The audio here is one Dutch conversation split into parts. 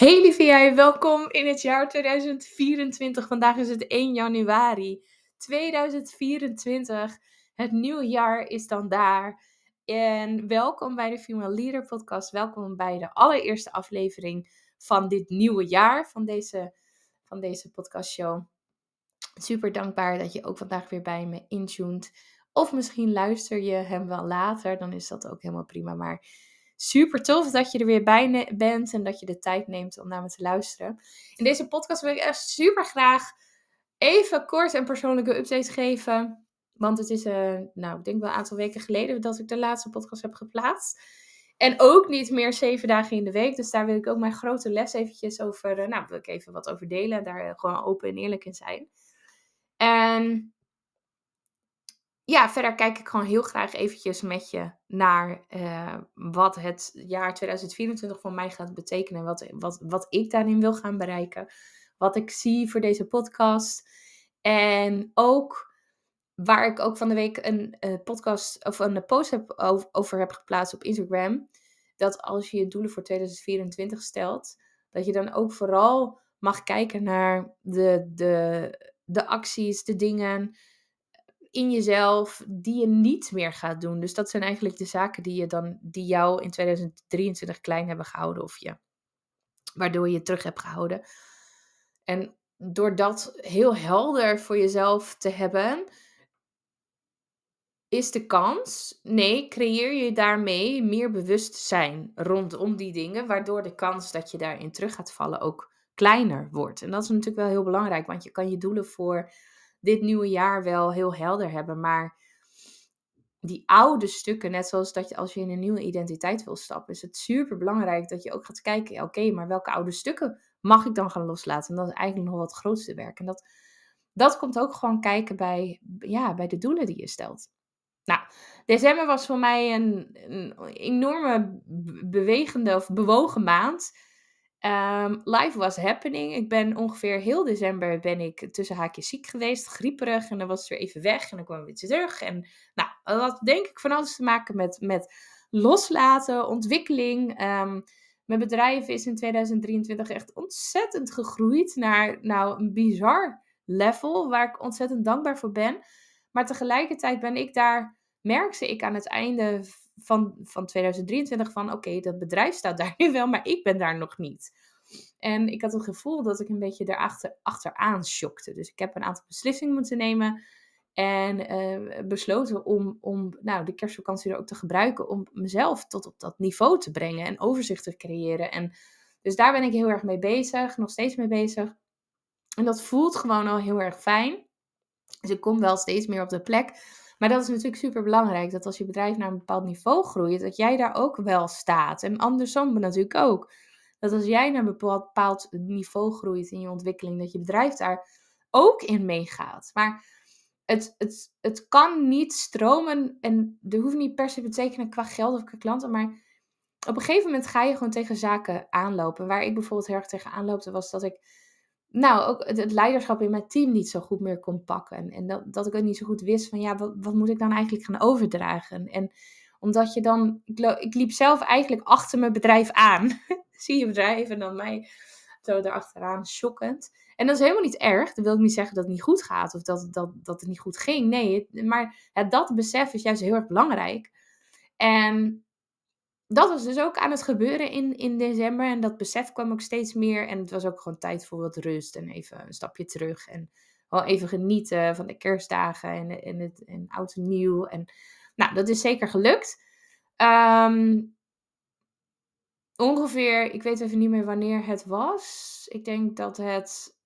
Hey lieve jij, welkom in het jaar 2024. Vandaag is het 1 januari 2024. Het nieuwe jaar is dan daar. En welkom bij de Female Leader Podcast. Welkom bij de allereerste aflevering van dit nieuwe jaar, van deze, van deze podcastshow. Super dankbaar dat je ook vandaag weer bij me intuned. Of misschien luister je hem wel later, dan is dat ook helemaal prima. Maar Super tof dat je er weer bij bent en dat je de tijd neemt om naar me te luisteren. In deze podcast wil ik echt super graag even kort en persoonlijke updates geven. Want het is, uh, nou, ik denk wel een aantal weken geleden dat ik de laatste podcast heb geplaatst. En ook niet meer zeven dagen in de week. Dus daar wil ik ook mijn grote les eventjes over, uh, nou, wil ik even wat over delen. Daar eh, gewoon open en eerlijk in zijn. En ja, verder kijk ik gewoon heel graag eventjes met je naar eh, wat het jaar 2024 voor mij gaat betekenen. Wat, wat, wat ik daarin wil gaan bereiken. Wat ik zie voor deze podcast. En ook waar ik ook van de week een eh, podcast of een post heb, over, over heb geplaatst op Instagram. Dat als je je doelen voor 2024 stelt, dat je dan ook vooral mag kijken naar de, de, de acties, de dingen in jezelf die je niet meer gaat doen. Dus dat zijn eigenlijk de zaken die, je dan, die jou in 2023 klein hebben gehouden of je, waardoor je je terug hebt gehouden. En door dat heel helder voor jezelf te hebben, is de kans, nee, creëer je daarmee meer bewustzijn rondom die dingen, waardoor de kans dat je daarin terug gaat vallen ook kleiner wordt. En dat is natuurlijk wel heel belangrijk, want je kan je doelen voor dit nieuwe jaar wel heel helder hebben. Maar die oude stukken, net zoals dat je als je in een nieuwe identiteit wil stappen, is het super belangrijk dat je ook gaat kijken: oké, maar welke oude stukken mag ik dan gaan loslaten? En dat is eigenlijk nog wel het grootste werk. En dat, dat komt ook gewoon kijken bij, ja, bij de doelen die je stelt. Nou, december was voor mij een, een enorme bewegende of bewogen maand. Ehm, life was happening. Ik ben ongeveer heel december ben ik tussen haakjes ziek geweest, grieperig. En dan was het weer even weg en dan kwam ik weer terug. En nou, dat had denk ik van alles te maken met, met loslaten, ontwikkeling. Ehm, mijn bedrijf is in 2023 echt ontzettend gegroeid naar nou, een bizar level, waar ik ontzettend dankbaar voor ben. Maar tegelijkertijd ben ik daar, merkte ik aan het einde van, van 2023 van oké, dat bedrijf staat daar nu wel, maar ik ben daar nog niet. En ik had het gevoel dat ik een beetje daarachter achteraan schokte. Dus ik heb een aantal beslissingen moeten nemen. En eh, besloten om, om nou, de kerstvakantie er ook te gebruiken om mezelf tot op dat niveau te brengen en overzicht te creëren. En dus daar ben ik heel erg mee bezig, nog steeds mee bezig. En dat voelt gewoon al heel erg fijn. Dus ik kom wel steeds meer op de plek maar dat is natuurlijk super belangrijk dat als je bedrijf naar een bepaald niveau groeit, dat jij daar ook wel staat. En andersom natuurlijk ook. Dat als jij naar een bepaald niveau groeit in je ontwikkeling, dat je bedrijf daar ook in meegaat. Maar het, het, het kan niet stromen en er hoeft niet per se betekenen qua geld of qua klanten, maar op een gegeven moment ga je gewoon tegen zaken aanlopen. Waar ik bijvoorbeeld heel erg tegen aanloopte was dat ik nou, ook het, leiderschap in mijn team niet zo goed meer kon pakken. En dat, dat ik ook niet zo goed wist van ja, wat, moet ik dan eigenlijk gaan overdragen? En omdat je dan, ik, liep zelf eigenlijk achter mijn bedrijf aan. Zie je bedrijf en dan mij zo erachteraan, shockend. En dat is helemaal niet erg. Dan wil ik niet zeggen dat het niet goed gaat of dat, dat, dat het niet goed ging. Nee, maar dat besef is juist heel erg belangrijk. En dat was dus ook aan het gebeuren in, in december. En dat besef kwam ook steeds meer. En het was ook gewoon tijd voor wat rust en even een stapje terug. En wel even genieten van de kerstdagen en, en, het, en oud en nieuw. En, nou, dat is zeker gelukt. Ehm, ongeveer, ik weet even niet meer wanneer het was. Ik denk dat het,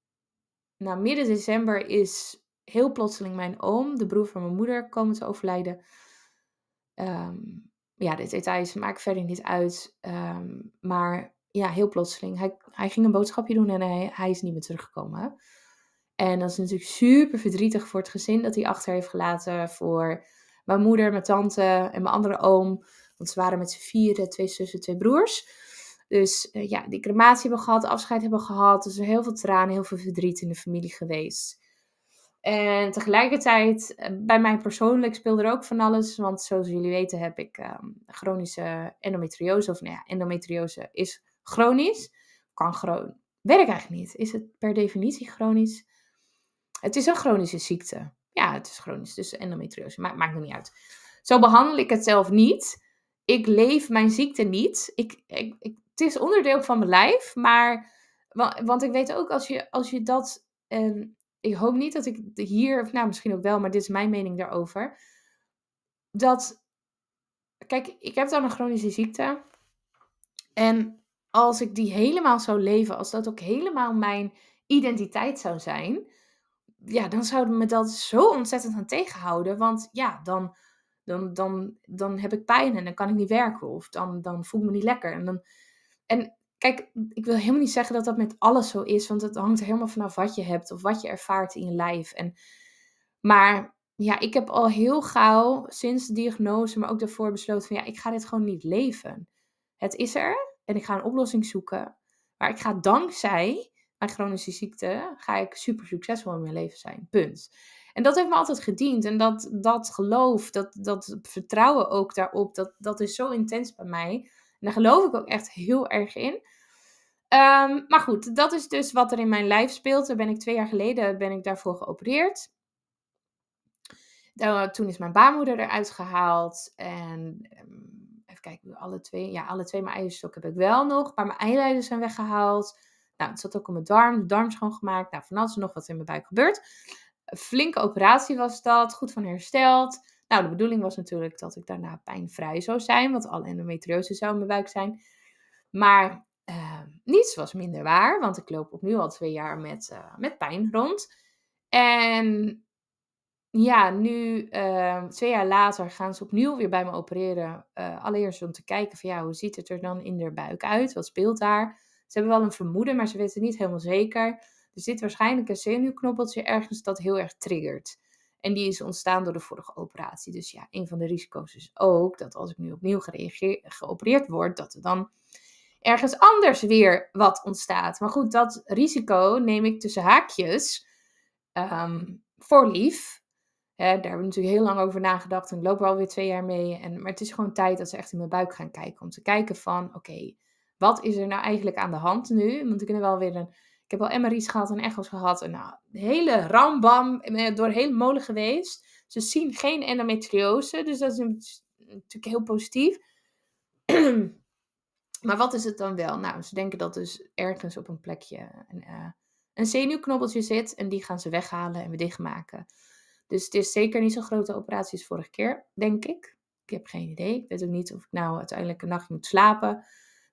nou, midden december is heel plotseling mijn oom, de broer van mijn moeder, komen te overlijden. Um, ja, de details maakt verder niet uit. Ehm, maar ja, heel plotseling. Hij, hij ging een boodschapje doen en hij, hij is niet meer teruggekomen. En dat is natuurlijk super verdrietig voor het gezin dat hij achter heeft gelaten. Voor mijn moeder, mijn tante en mijn andere oom. Want ze waren met z'n vieren, twee zussen, twee broers. Dus eh, ja, die crematie hebben gehad, afscheid hebben gehad. Dus er heel veel tranen, heel veel verdriet in de familie geweest. En tegelijkertijd, eh, bij mij persoonlijk speelde er ook van alles. Want zoals jullie weten heb ik ehm, chronische endometriose. Of nou ja, endometriose is chronisch. Kan gewoon. Werk eigenlijk niet. Is het per definitie chronisch? Het is een chronische ziekte. Ja, het is chronisch. Dus endometriose. Ma maakt niet uit. Zo behandel ik het zelf niet. Ik leef mijn ziekte niet. Ik, ik, het is onderdeel van mijn lijf. Maar, want ik weet ook als je, als je dat... Ehm, ik hoop niet dat ik hier, of nou misschien ook wel, maar dit is mijn mening daarover. Dat, kijk, ik heb dan een chronische ziekte. En als ik die helemaal zou leven, als dat ook helemaal mijn identiteit zou zijn, ja, dan zou me dat zo ontzettend gaan tegenhouden. Want ja, dan, dan, dan, dan heb ik pijn en dan kan ik niet werken. Of dan, dan voel ik me niet lekker. En, dan, en Kijk, ik wil helemaal niet zeggen dat dat met alles zo is, want het hangt er helemaal vanaf wat je hebt of wat je ervaart in je lijf. En, maar ja, ik heb al heel gauw sinds de diagnose, maar ook daarvoor besloten van ja, ik ga dit gewoon niet leven. Het is er en ik ga een oplossing zoeken. Maar ik ga dankzij mijn chronische ziekte, ga ik super succesvol in mijn leven zijn. Punt. En dat heeft me altijd gediend. En dat, dat geloof, dat, dat vertrouwen ook daarop, dat, dat is zo intens bij mij daar geloof ik ook echt heel erg in. Ehm, maar goed, dat is dus wat er in mijn lijf speelt. Daar ben ik twee jaar geleden ben ik daarvoor geopereerd. Eh, toen is mijn baarmoeder eruit gehaald. En ehm, even kijken, alle twee, ja, alle twee mijn eierstokken heb ik wel nog. Maar mijn eileiden zijn weggehaald. Nou, het zat ook om mijn darm, de darm schoongemaakt. Nou, van alles nog wat in mijn buik gebeurd. flinke operatie was dat, goed van hersteld. Nou, de bedoeling was natuurlijk dat ik daarna pijnvrij zou zijn, want alle endometriose zou in mijn buik zijn. Maar ehm, niets was minder waar, want ik loop opnieuw al twee jaar met, eh, met pijn rond. En ja, nu, ehm, twee jaar later, gaan ze opnieuw weer bij me opereren. Eh, allereerst om te kijken van ja, hoe ziet het er dan in de buik uit? Wat speelt daar? Ze hebben wel een vermoeden, maar ze weten niet helemaal zeker. Er zit waarschijnlijk een zenuwknobbeltje ergens dat heel erg triggert. En die is ontstaan door de vorige operatie. Dus ja, een van de risico's is ook dat als ik nu opnieuw geopereerd word, dat er dan ergens anders weer wat ontstaat. Maar goed, dat risico neem ik tussen haakjes ehm, voor lief. He, daar hebben we natuurlijk heel lang over nagedacht en ik loop er alweer twee jaar mee. En, maar het is gewoon tijd dat ze echt in mijn buik gaan kijken. Om te kijken van, oké, wat is er nou eigenlijk aan de hand nu? Want we kunnen wel weer een ik heb al MRI's gehad en echo's gehad. En nou, de hele rambam eh, heel molen geweest. Ze zien geen endometriose, dus dat is natuurlijk heel positief. maar wat is het dan wel? Nou, ze denken dat dus ergens op een plekje een, uh, een zenuwknobbeltje zit en die gaan ze weghalen en weer dichtmaken. Dus het is zeker niet zo'n grote operatie als vorige keer, denk ik. Ik heb geen idee. Ik weet ook niet of ik nou uiteindelijk een nachtje moet slapen.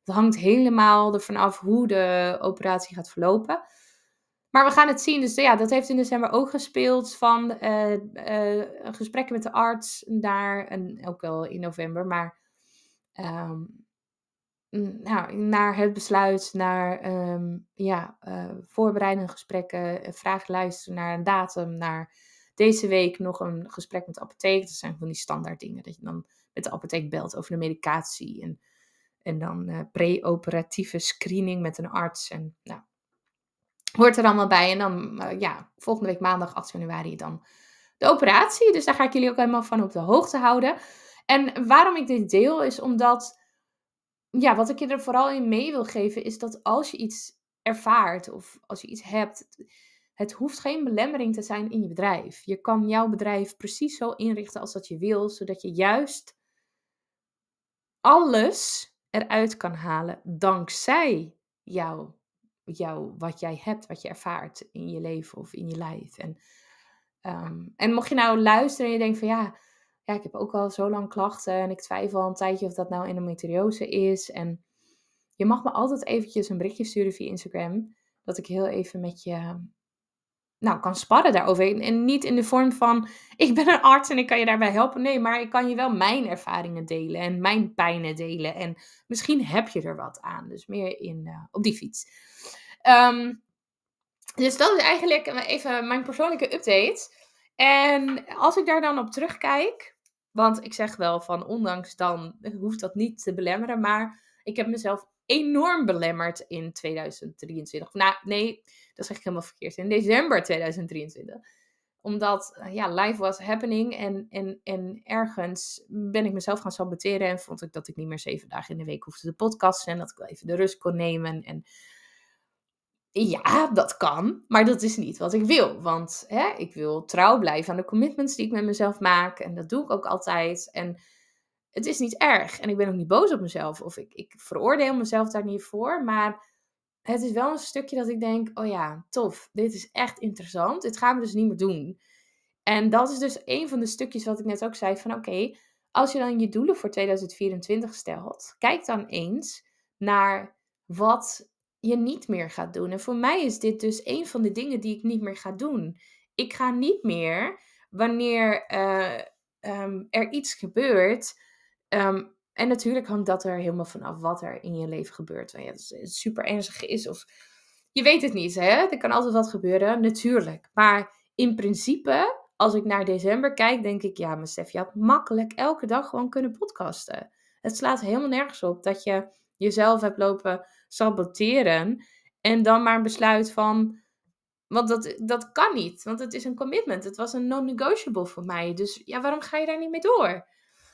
Het hangt helemaal ervan af hoe de operatie gaat verlopen. Maar we gaan het zien. Dus ja, dat heeft in december ook gespeeld. Van uh, eh, uh, eh, gesprekken met de arts daar. En ook wel in november. Maar ehm, nou, naar het besluit, naar ehm, ja, uh, voorbereidende gesprekken. vraag luisteren naar een datum. Naar deze week nog een gesprek met de apotheek. Dat zijn van die standaard dingen. Dat je dan met de apotheek belt over de medicatie. En en dan eh, pre-operatieve screening met een arts. En nou, hoort er allemaal bij. En dan, eh, ja, volgende week maandag 8 januari dan de operatie. Dus daar ga ik jullie ook helemaal van op de hoogte houden. En waarom ik dit deel is omdat, ja, wat ik je er vooral in mee wil geven is dat als je iets ervaart of als je iets hebt, het hoeft geen belemmering te zijn in je bedrijf. Je kan jouw bedrijf precies zo inrichten als dat je wil, zodat je juist alles eruit kan halen dankzij jou, jou wat jij hebt, wat je ervaart in je leven of in je lijf. En, ehm, en mocht je nou luisteren en je denkt van ja, ja, ik heb ook al zo lang klachten en ik twijfel al een tijdje of dat nou endometriose is. En je mag me altijd eventjes een berichtje sturen via Instagram, dat ik heel even met je nou, kan sparren daarover. En niet in de vorm van, ik ben een arts en ik kan je daarbij helpen. Nee, maar ik kan je wel mijn ervaringen delen en mijn pijnen delen. En misschien heb je er wat aan. Dus meer in, eh, op die fiets. Ehm, dus dat is eigenlijk even mijn persoonlijke update. En als ik daar dan op terugkijk, want ik zeg wel van ondanks dan eh, hoeft dat niet te belemmeren, maar ik heb mezelf enorm belemmerd in 2023. Nou, nee, dat zeg ik helemaal verkeerd. In december 2023 omdat eh, ja, life was happening en, en, en ergens ben ik mezelf gaan saboteren en vond ik dat ik niet meer zeven dagen in de week hoefde te podcasten en dat ik wel even de rust kon nemen. En ja, dat kan, maar dat is niet wat ik wil, want hè, ik wil trouw blijven aan de commitments die ik met mezelf maak en dat doe ik ook altijd. En het is niet erg. En ik ben ook niet boos op mezelf. Of ik, ik veroordeel mezelf daar niet voor. Maar het is wel een stukje dat ik denk: oh ja, tof. Dit is echt interessant. Dit gaan we dus niet meer doen. En dat is dus een van de stukjes wat ik net ook zei: van oké, als je dan je doelen voor 2024 stelt, kijk dan eens naar wat je niet meer gaat doen. En voor mij is dit dus een van de dingen die ik niet meer ga doen. Ik ga niet meer wanneer eh, ehm, er iets gebeurt Ehm, en natuurlijk hangt dat er helemaal vanaf wat er in je leven gebeurt. Ja, het super ernstig is of je weet het niet, hè? Er kan altijd wat gebeuren, natuurlijk. Maar in principe, als ik naar december kijk, denk ik, ja, maar Stef, je had makkelijk elke dag gewoon kunnen podcasten. Het slaat helemaal nergens op dat je jezelf hebt lopen saboteren en dan maar een besluit van, want dat, dat kan niet, want het is een commitment. Het was een non-negotiable voor mij. Dus ja, waarom ga je daar niet mee door?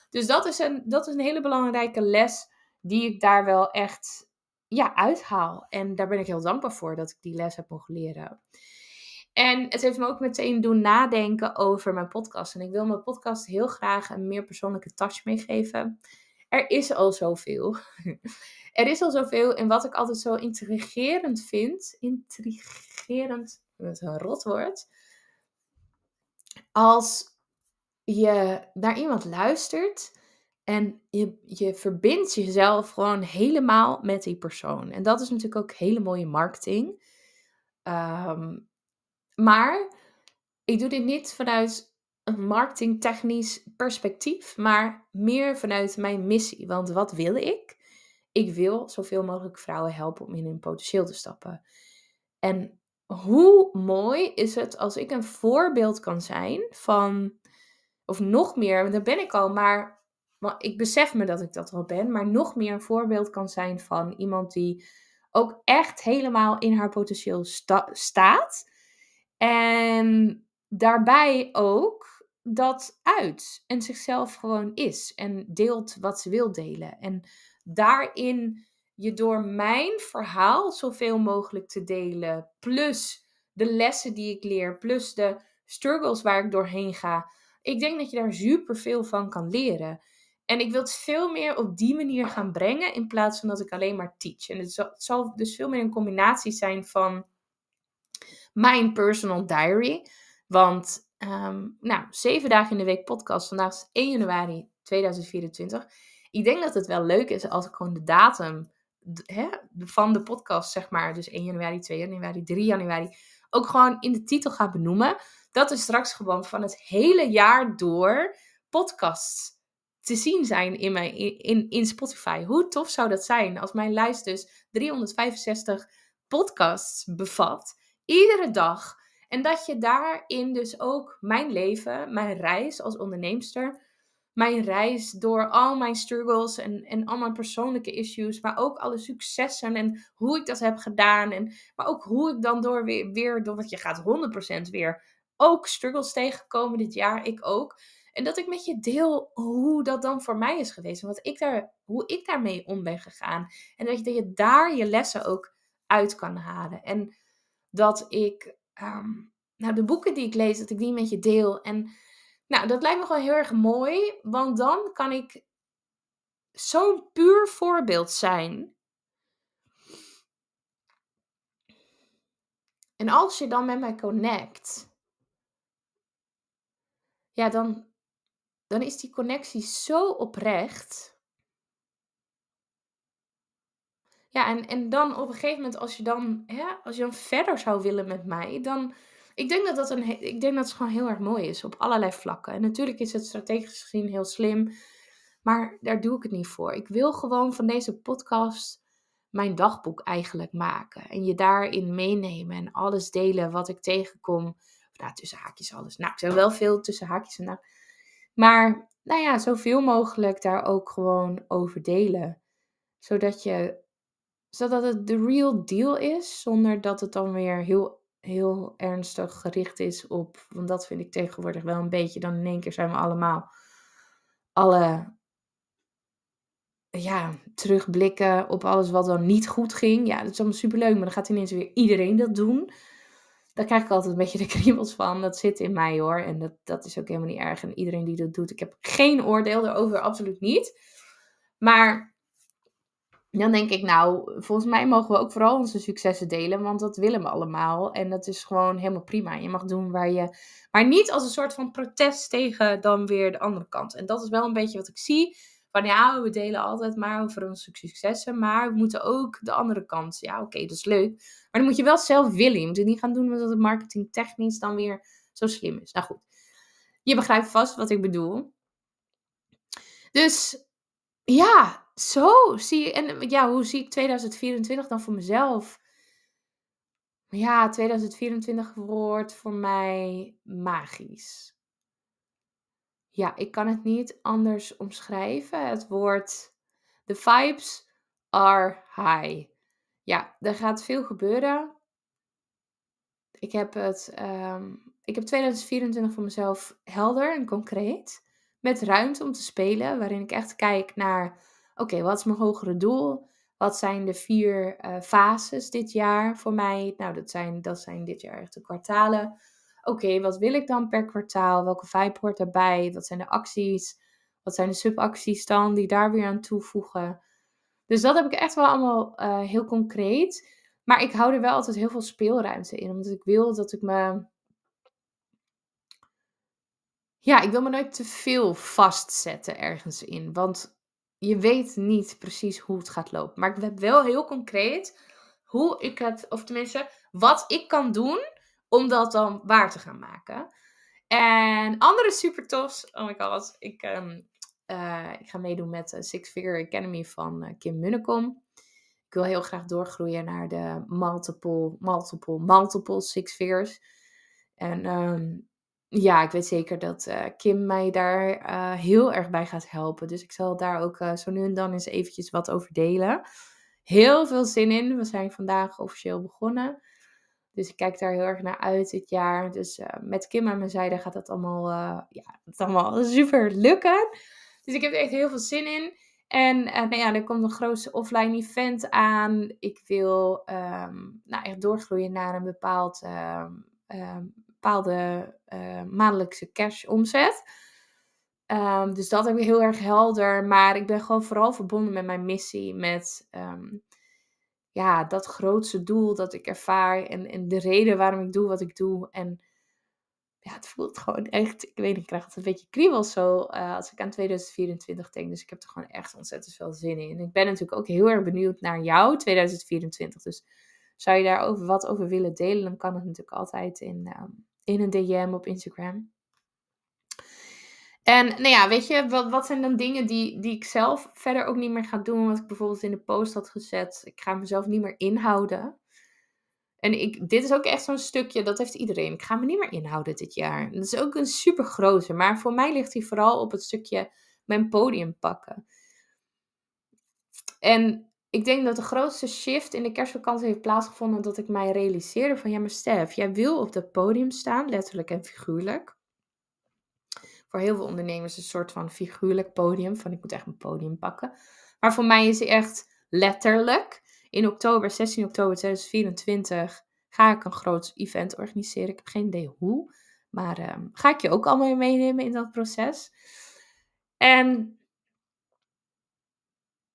Dus dat is, een, dat is een hele belangrijke les die ik daar wel echt ja, uithaal. En daar ben ik heel dankbaar voor dat ik die les heb mogen leren. En het heeft me ook meteen doen nadenken over mijn podcast. En ik wil mijn podcast heel graag een meer persoonlijke touch meegeven. Er is al zoveel. er is al zoveel. En wat ik altijd zo intrigerend vind. Intrigerend, dat is een rot woord. Als je naar iemand luistert en je, je verbindt jezelf gewoon helemaal met die persoon. En dat is natuurlijk ook hele mooie marketing. Ehm, maar ik doe dit niet vanuit een marketingtechnisch perspectief, maar meer vanuit mijn missie. Want wat wil ik? Ik wil zoveel mogelijk vrouwen helpen om in hun potentieel te stappen. En hoe mooi is het als ik een voorbeeld kan zijn van of nog meer, want ben ik al, maar, ik besef me dat ik dat wel ben, maar nog meer een voorbeeld kan zijn van iemand die ook echt helemaal in haar potentieel staat. En daarbij ook dat uit en zichzelf gewoon is en deelt wat ze wil delen. En daarin je door mijn verhaal zoveel mogelijk te delen, plus de lessen die ik leer, plus de struggles waar ik doorheen ga, ik denk dat je daar superveel van kan leren. En ik wil het veel meer op die manier gaan brengen in plaats van dat ik alleen maar teach. En het zal, dus veel meer een combinatie zijn van mijn personal diary. Want ehm, nou, zeven dagen in de week podcast. Vandaag is 1 januari 2024. Ik denk dat het wel leuk is als ik gewoon de datum hè, van de podcast, zeg maar, dus 1 januari, 2 januari, 3 januari, ook gewoon in de titel ga benoemen dat er straks gewoon van het hele jaar door podcasts te zien zijn in, mijn, in, in Spotify. Hoe tof zou dat zijn als mijn lijst dus 365 podcasts bevat, iedere dag. En dat je daarin dus ook mijn leven, mijn reis als onderneemster, mijn reis door al mijn struggles en, en al mijn persoonlijke issues, maar ook alle successen en hoe ik dat heb gedaan. En, maar ook hoe ik dan door weer, weer want je gaat 100% weer ook struggles tegenkomen dit jaar, ik ook. En dat ik met je deel hoe dat dan voor mij is geweest. En wat ik daar, hoe ik daarmee om ben gegaan. En dat je, dat je daar je lessen ook uit kan halen. En dat ik ehm, nou, de boeken die ik lees, dat ik die met je deel. En nou, dat lijkt me gewoon heel erg mooi. Want dan kan ik zo'n puur voorbeeld zijn. En als je dan met mij connect ja, dan, dan is die connectie zo oprecht. Ja, en, en dan op een gegeven moment, als je dan, hè, als je dan verder zou willen met mij, dan. Ik denk dat, dat een, ik denk dat het gewoon heel erg mooi is op allerlei vlakken. En natuurlijk is het strategisch gezien heel slim, maar daar doe ik het niet voor. Ik wil gewoon van deze podcast mijn dagboek eigenlijk maken. En je daarin meenemen en alles delen wat ik tegenkom tussen haakjes alles. Nou, ik zou wel veel tussen haakjes en Maar, nou ja, zoveel mogelijk daar ook gewoon over delen. Zodat je, zodat het de real deal is, zonder dat het dan weer heel, heel ernstig gericht is op, want dat vind ik tegenwoordig wel een beetje, dan in één keer zijn we allemaal, alle, ja, terugblikken op alles wat dan niet goed ging. Ja, dat is allemaal superleuk, maar dan gaat ineens weer iedereen dat doen daar krijg ik altijd een beetje de kriebels van. Dat zit in mij hoor. En dat, dat is ook helemaal niet erg. En iedereen die dat doet, ik heb geen oordeel daarover, absoluut niet. Maar dan denk ik, nou, volgens mij mogen we ook vooral onze successen delen, want dat willen we allemaal. En dat is gewoon helemaal prima. Je mag doen waar je. Maar niet als een soort van protest tegen dan weer de andere kant. En dat is wel een beetje wat ik zie van ja, we delen altijd maar over onze successen, maar we moeten ook de andere kant. Ja, oké, dat is leuk. Maar dan moet je wel zelf willen. Je niet gaan doen omdat het marketingtechnisch dan weer zo slim is. Nou goed, je begrijpt vast wat ik bedoel. Dus ja, zo zie je. En ja, hoe zie ik 2024 dan voor mezelf? Ja, 2024 wordt voor mij magisch ja, ik kan het niet anders omschrijven. Het woord, the vibes are high. Ja, er gaat veel gebeuren. Ik heb het, ehm, ik heb 2024 voor mezelf helder en concreet. Met ruimte om te spelen, waarin ik echt kijk naar, oké, wat is mijn hogere doel? Wat zijn de vier uh, fases dit jaar voor mij? Nou, dat zijn, dat zijn dit jaar echt de kwartalen oké, wat wil ik dan per kwartaal? Welke vibe hoort daarbij? Wat zijn de acties? Wat zijn de subacties dan die daar weer aan toevoegen? Dus dat heb ik echt wel allemaal eh, heel concreet. Maar ik hou er wel altijd heel veel speelruimte in. Omdat ik wil dat ik me. Ja, ik wil me nooit te veel vastzetten ergens in. Want je weet niet precies hoe het gaat lopen. Maar ik heb wel heel concreet hoe ik het, of tenminste, wat ik kan doen om dat dan waar te gaan maken. En andere super tofs. Oh my god, ik, um, ik ga meedoen met de eh, Six Figure Academy van eh, Kim Munnekom. Ik wil heel graag doorgroeien naar de multiple, multiple, multiple Six Figures. En ehm, ja, ik weet zeker dat Kim mij daar heel erg bij gaat helpen. Dus ik zal daar ook zo nu en dan eens eventjes wat over delen. Heel veel zin in. We zijn vandaag officieel begonnen. Dus ik kijk daar heel erg naar uit dit jaar. Dus eh, met Kim aan mijn zijde gaat dat allemaal, eh, ja, het allemaal super lukken. Dus ik heb er echt heel veel zin in. En uh, nou ja, er komt een groot offline event aan. Ik wil ehm, nou echt doorgroeien naar een bepaald, ehm, ehm, bepaalde maandelijkse cash omzet. dus dat heb ik heel erg helder. Maar ik ben gewoon vooral verbonden met mijn missie. Met ja, dat grootste doel dat ik ervaar en, en de reden waarom ik doe wat ik doe. En ja, het voelt gewoon echt, ik weet niet, ik krijg het een beetje kriebels zo eh, als ik aan 2024 denk. Dus ik heb er gewoon echt ontzettend veel zin in. ik ben natuurlijk ook heel erg benieuwd naar jou 2024. Dus zou je daar over, wat over willen delen, dan kan het natuurlijk altijd in, ehm, in een DM op Instagram. En nou ja, weet je, wat, wat zijn dan dingen die, die ik zelf verder ook niet meer ga doen? Wat ik bijvoorbeeld in de post had gezet. Ik ga mezelf niet meer inhouden. En ik, dit is ook echt zo'n stukje, dat heeft iedereen. Ik ga me niet meer inhouden dit jaar. Dat is ook een super grote, maar voor mij ligt die vooral op het stukje mijn podium pakken. En ik denk dat de grootste shift in de kerstvakantie heeft plaatsgevonden dat ik mij realiseerde van ja, maar Stef, jij wil op dat podium staan, letterlijk en figuurlijk voor heel veel ondernemers een soort van figuurlijk podium. Van ik moet echt een podium pakken. Maar voor mij is het echt letterlijk. In oktober, 16 oktober 2024, ga ik een groot event organiseren. Ik heb geen idee hoe. Maar ehm, ga ik je ook allemaal meenemen in dat proces. En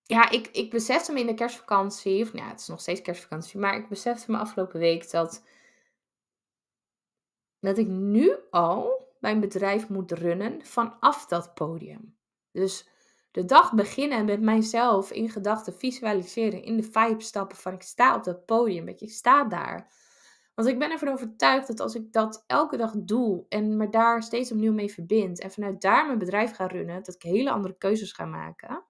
ja, ik, ik besefte me in de kerstvakantie, of nou, het is nog steeds kerstvakantie, maar ik besefte me afgelopen week dat, dat ik nu al mijn bedrijf moet runnen vanaf dat podium. Dus de dag beginnen met mijzelf in gedachten visualiseren in de vibe stappen van ik sta op dat podium, dat je sta daar. Want ik ben ervan overtuigd dat als ik dat elke dag doe en me daar steeds opnieuw mee verbind en vanuit daar mijn bedrijf ga runnen, dat ik hele andere keuzes ga maken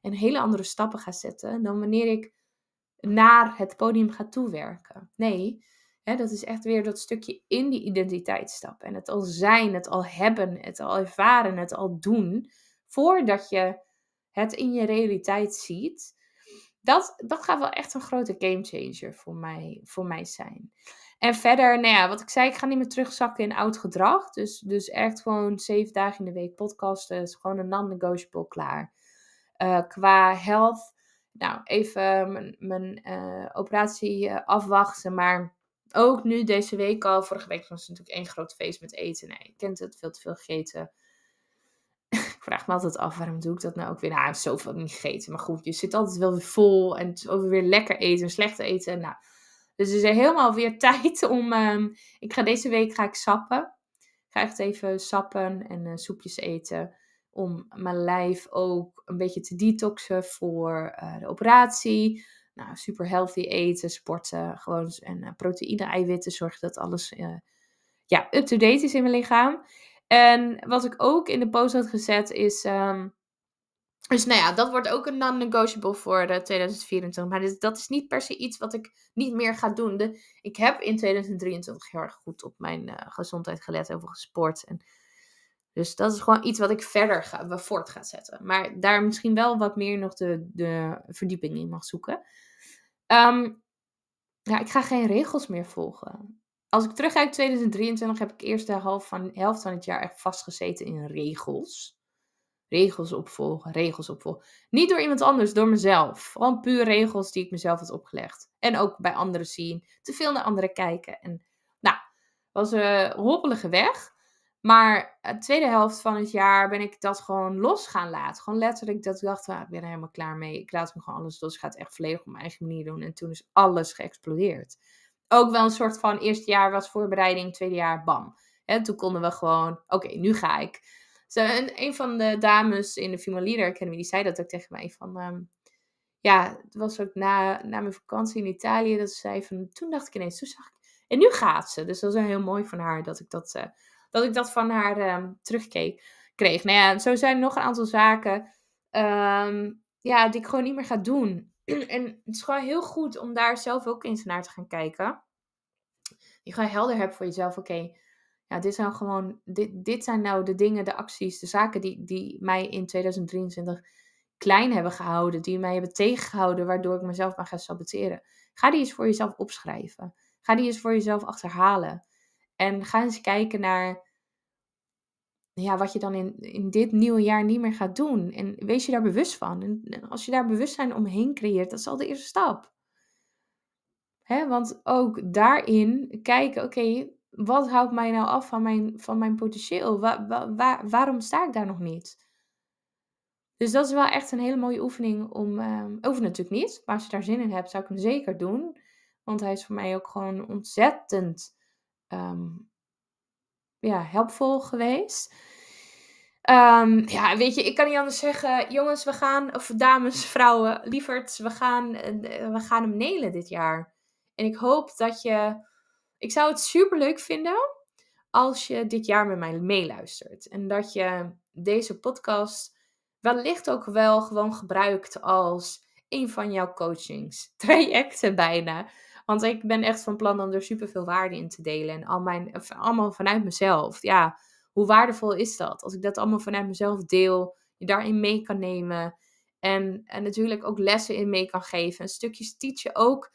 en hele andere stappen ga zetten dan wanneer ik naar het podium ga toewerken. Nee, dat is echt weer dat stukje in die identiteit stappen. En het al zijn, het al hebben, het al ervaren, het al doen. Voordat je het in je realiteit ziet. Dat, dat gaat wel echt een grote gamechanger voor mij, voor mij zijn. En verder, nou ja, wat ik zei, ik ga niet meer terugzakken in oud gedrag. Dus, dus echt gewoon zeven dagen in de week podcasten. Is gewoon een non-negotiable klaar. Eh, qua health, nou even mijn, mijn eh, operatie eh, afwachten. Maar ook nu deze week al, vorige week was het natuurlijk één groot feest met eten. Nee, nou, ik kent het, veel te veel gegeten. ik vraag me altijd af, waarom doe ik dat nou ook weer? Nou, zoveel niet gegeten. Maar goed, je zit altijd wel weer vol. En het is weer lekker eten, slecht eten. Nou, dus er is helemaal weer tijd om... Ehm, ik ga deze week ga ik sappen. Ik ga echt even sappen en eh, soepjes eten. Om mijn lijf ook een beetje te detoxen voor eh, de operatie nou, super healthy eten, sporten, gewoon en eh, proteïne-eiwitten, zorgen dat alles eh, ja, up-to-date is in mijn lichaam. En wat ik ook in de post had gezet is. Ehm, dus nou ja, dat wordt ook een non-negotiable voor 2024. Eh, maar dat is niet per se iets wat ik niet meer ga doen. ik heb in 2023 heel erg goed op mijn gezondheid gelet over gesport. En dus dat is gewoon iets wat ik verder ga, voort ga zetten. Maar daar misschien wel wat meer nog de, de verdieping in mag zoeken. Ehm, ja, ik ga geen regels meer volgen. Als ik terug uit 2023 heb ik eerst de helft van, helft van het jaar echt vastgezeten in regels. Regels opvolgen, regels opvolgen. Niet door iemand anders, door mezelf. Gewoon puur regels die ik mezelf had opgelegd. En ook bij anderen zien. Te veel naar anderen kijken. En nou, was een hoppelige weg. Maar de tweede helft van het jaar ben ik dat gewoon los gaan laten. Gewoon letterlijk dat ik dacht, ah, ik ben er helemaal klaar mee. Ik laat me gewoon alles los. Ik ga het echt volledig op mijn eigen manier doen. En toen is alles geëxplodeerd. Ook wel een soort van eerste jaar was voorbereiding, tweede jaar bam. En toen konden we gewoon, oké, nu ga ik. Zo, en een van de dames in de Female Leader Academy, die zei dat ook tegen mij. Van, ehm, ja, het was ook na, na mijn vakantie in Italië. Dat ze zei van, toen dacht ik ineens, toen zag ik. En nu gaat ze. Dus dat is heel mooi van haar dat ik dat... Eh, dat ik dat van haar um, terugkeek. Kreeg. Nou ja, zo zijn nog een aantal zaken ehm, ja, die ik gewoon niet meer ga doen. en het is gewoon heel goed om daar zelf ook eens naar te gaan kijken. Je gewoon helder hebt voor jezelf. Oké, ja, dit zijn gewoon, dit, dit zijn nou de dingen, de acties, de zaken die, die mij in 2023 klein hebben gehouden, die mij hebben tegengehouden, waardoor ik mezelf maar ga saboteren. Ga die eens voor jezelf opschrijven. Ga die eens voor jezelf achterhalen. En ga eens kijken naar ja, wat je dan in, in dit nieuwe jaar niet meer gaat doen. En wees je daar bewust van. En als je daar bewustzijn omheen creëert, dat is al de eerste stap. hè want ook daarin kijken, oké, wat houdt mij nou af van mijn, van mijn potentieel? Wa waarom sta ik daar nog niet? Dus dat is wel echt een hele mooie oefening om. Uh, ehm, oefen natuurlijk niet, maar als je daar zin in hebt, zou ik hem zeker doen. Want hij is voor mij ook gewoon ontzettend um, ja, helpvol geweest. Ehm, ja, weet je, ik kan niet anders zeggen. Jongens, we gaan, of dames, vrouwen, lieverds, we gaan, eh, we gaan hem nelen dit jaar. En ik hoop dat je. Ik zou het super leuk vinden als je dit jaar met mij meeluistert. En dat je deze podcast wellicht ook wel gewoon gebruikt als een van jouw coachings trajecten bijna. Want ik ben echt van plan om er superveel waarde in te delen. En al mijn, allemaal vanuit mezelf. Ja, hoe waardevol is dat? Als ik dat allemaal vanuit mezelf deel, je daarin mee kan nemen. En, en natuurlijk ook lessen in mee kan geven. En stukjes teachen ook.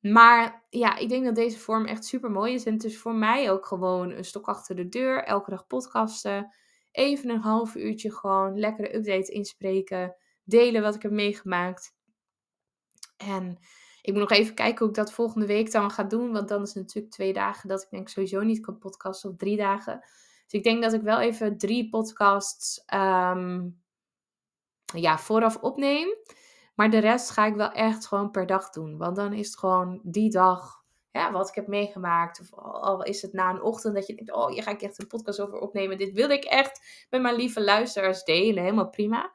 Maar ja, ik denk dat deze vorm echt super mooi is. En het is voor mij ook gewoon een stok achter de deur. Elke dag podcasten. Even een half uurtje gewoon lekkere updates inspreken. Delen wat ik heb meegemaakt. En ik moet nog even kijken hoe ik dat volgende week dan ga doen. Want dan is het natuurlijk twee dagen dat ik denk sowieso niet kan podcasten. Of drie dagen. Dus ik denk dat ik wel even drie podcasts ehm, ja, vooraf opneem. Maar de rest ga ik wel echt gewoon per dag doen. Want dan is het gewoon die dag ja, wat ik heb meegemaakt. Of al is het na een ochtend dat je denkt: oh, hier ga ik echt een podcast over opnemen. Dit wil ik echt met mijn lieve luisteraars delen. Helemaal prima.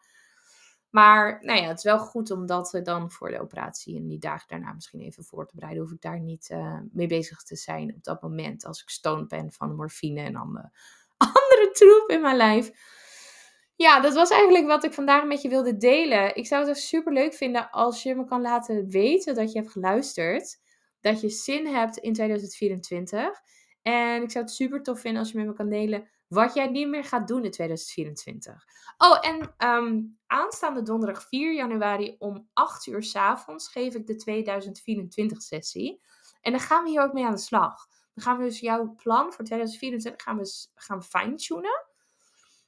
Maar nou ja, het is wel goed om dat dan voor de operatie en die dagen daarna misschien even voor te bereiden. Hoef ik daar niet eh, mee bezig te zijn op dat moment als ik stoned ben van morfine en andere, andere troep in mijn lijf. Ja, dat was eigenlijk wat ik vandaag met je wilde delen. Ik zou het echt super leuk vinden als je me kan laten weten dat je hebt geluisterd. Dat je zin hebt in 2024. En ik zou het super tof vinden als je met me kan delen wat jij niet meer gaat doen in 2024. Oh, en ehm, aanstaande donderdag 4 januari om 8 uur s avonds geef ik de 2024 sessie. En dan gaan we hier ook mee aan de slag. Dan gaan we dus jouw plan voor 2024 gaan gaan fine-tunen.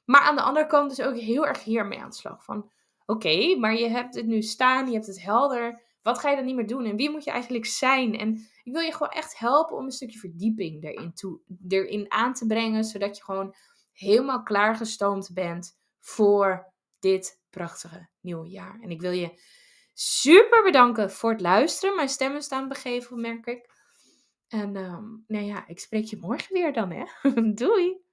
Maar aan de andere kant dus ook heel erg hier mee aan de slag. Van oké, maar je hebt het nu staan, je hebt het helder. Wat ga je dan niet meer doen? En wie moet je eigenlijk zijn? En ik wil je gewoon echt helpen om een stukje verdieping erin, toe, erin aan te brengen. Zodat je gewoon helemaal klaargestoomd bent voor dit prachtige nieuwe jaar. En ik wil je super bedanken voor het luisteren. Mijn stemmen staan begeven, merk ik. En ehm, nou ja, ik spreek je morgen weer dan, hè? Doei!